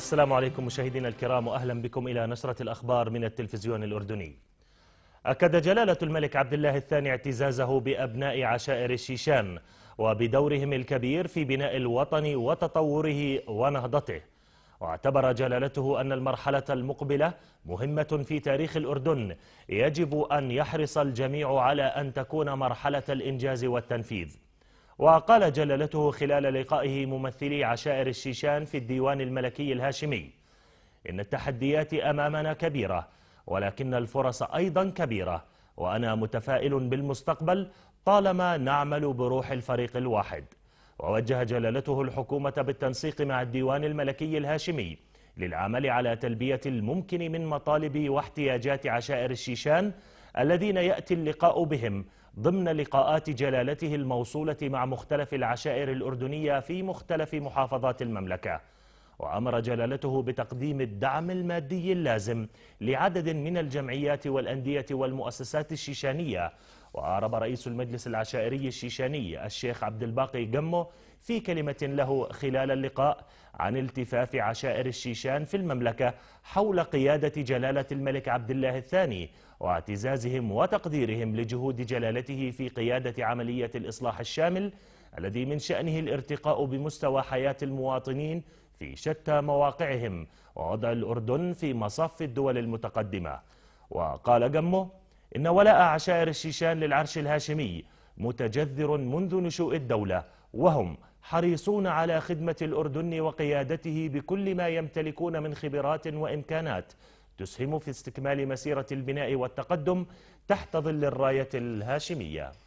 السلام عليكم مشاهدينا الكرام واهلا بكم الى نشره الاخبار من التلفزيون الاردني. اكد جلاله الملك عبد الله الثاني اعتزازه بابناء عشائر الشيشان وبدورهم الكبير في بناء الوطن وتطوره ونهضته. واعتبر جلالته ان المرحله المقبله مهمه في تاريخ الاردن يجب ان يحرص الجميع على ان تكون مرحله الانجاز والتنفيذ. وقال جلالته خلال لقائه ممثلي عشائر الشيشان في الديوان الملكي الهاشمي إن التحديات أمامنا كبيرة ولكن الفرص أيضا كبيرة وأنا متفائل بالمستقبل طالما نعمل بروح الفريق الواحد ووجه جلالته الحكومة بالتنسيق مع الديوان الملكي الهاشمي للعمل على تلبية الممكن من مطالب واحتياجات عشائر الشيشان الذين يأتي اللقاء بهم ضمن لقاءات جلالته الموصولة مع مختلف العشائر الأردنية في مختلف محافظات المملكة وأمر جلالته بتقديم الدعم المادي اللازم لعدد من الجمعيات والأندية والمؤسسات الشيشانية وأعرب رئيس المجلس العشائري الشيشاني الشيخ عبد الباقي جمو في كلمة له خلال اللقاء عن التفاف عشائر الشيشان في المملكة حول قيادة جلالة الملك عبد الله الثاني واعتزازهم وتقديرهم لجهود جلالته في قيادة عملية الإصلاح الشامل الذي من شأنه الارتقاء بمستوى حياة المواطنين في شتى مواقعهم ووضع الأردن في مصف الدول المتقدمة وقال جمه إن ولاء عشائر الشيشان للعرش الهاشمي متجذر منذ نشوء الدولة وهم حريصون على خدمة الأردن وقيادته بكل ما يمتلكون من خبرات وإمكانات تسهم في استكمال مسيرة البناء والتقدم تحت ظل الراية الهاشمية